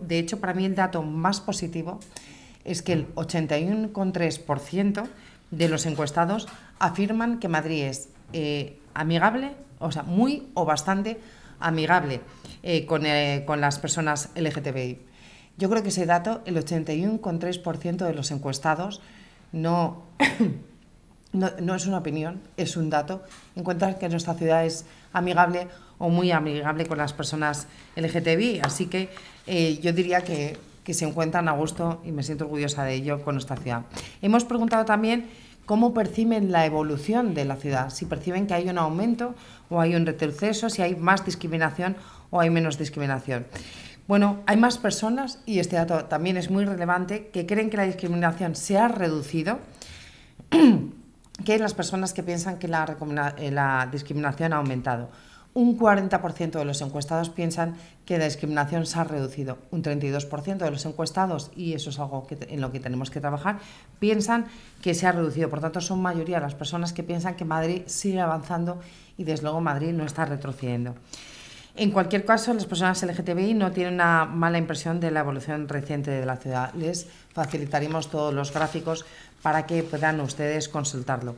De hecho, para mí el dato más positivo es que el 81,3% de los encuestados afirman que Madrid es eh, amigable, o sea, muy o bastante amigable eh, con, eh, con, las personas LGTBI. Yo creo que ese dato, el 81,3% de los encuestados, no, no, es una opinión, es un dato. encuentran que nuestra ciudad es amigable o muy amigable con las personas LGTBI, así que eh, yo diría que, que, se encuentran a gusto y me siento orgullosa de ello con nuestra ciudad. Hemos preguntado también cómo perciben la evolución de la ciudad, si perciben que hay un aumento o hay un retroceso, si hay más discriminación o hay menos discriminación. Bueno, hay más personas, y este dato también es muy relevante, que creen que la discriminación se ha reducido. que las personas que piensan que la, eh, discriminación ha aumentado. Un 40% de los encuestados piensan que la discriminación se ha reducido. Un 32% de los encuestados, y eso es algo en lo que tenemos que trabajar, piensan que se ha reducido. Por tanto, son mayoría las personas que piensan que Madrid sigue avanzando y, desde luego, Madrid no está retrocediendo. En cualquier caso, las personas LGTBI no tienen una mala impresión de la evolución reciente de la ciudad. Les facilitaremos todos los gráficos para que puedan ustedes consultarlo.